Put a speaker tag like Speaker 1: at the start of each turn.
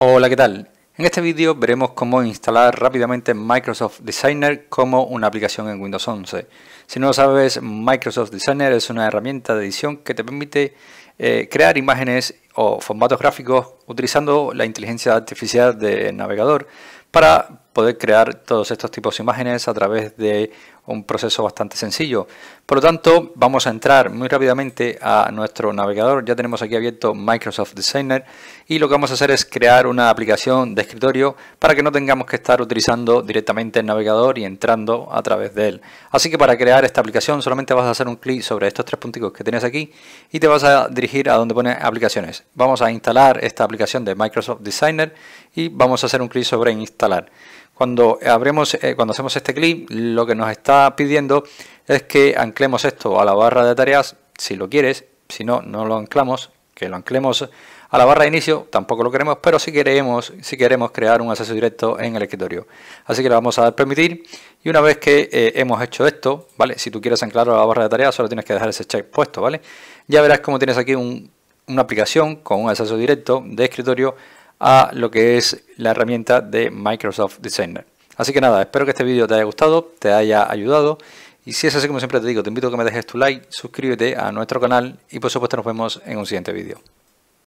Speaker 1: Hola, ¿qué tal? En este vídeo veremos cómo instalar rápidamente Microsoft Designer como una aplicación en Windows 11. Si no lo sabes, Microsoft Designer es una herramienta de edición que te permite eh, crear imágenes o formatos gráficos utilizando la inteligencia artificial del navegador para poder crear todos estos tipos de imágenes a través de un proceso bastante sencillo. Por lo tanto, vamos a entrar muy rápidamente a nuestro navegador. Ya tenemos aquí abierto Microsoft Designer y lo que vamos a hacer es crear una aplicación de escritorio para que no tengamos que estar utilizando directamente el navegador y entrando a través de él. Así que para crear esta aplicación solamente vas a hacer un clic sobre estos tres puntitos que tienes aquí y te vas a dirigir a donde pone aplicaciones. Vamos a instalar esta aplicación de Microsoft Designer y vamos a hacer un clic sobre instalar. Cuando, abrimos eh, cuando hacemos este clic, lo que nos está pidiendo es que anclemos esto a la barra de tareas, si lo quieres, si no, no lo anclamos, que lo anclemos a la barra de inicio, tampoco lo queremos, pero si queremos, si queremos crear un acceso directo en el escritorio. Así que le vamos a dar permitir y una vez que eh, hemos hecho esto, ¿vale? Si tú quieres anclarlo a la barra de tareas, solo tienes que dejar ese check puesto, ¿vale? Ya verás cómo tienes aquí un, una aplicación con un acceso directo de escritorio a lo que es la herramienta de Microsoft Designer. Así que nada, espero que este vídeo te haya gustado, te haya ayudado. Y si es así como siempre te digo, te invito a que me dejes tu like, suscríbete a nuestro canal y por supuesto nos vemos en un siguiente vídeo.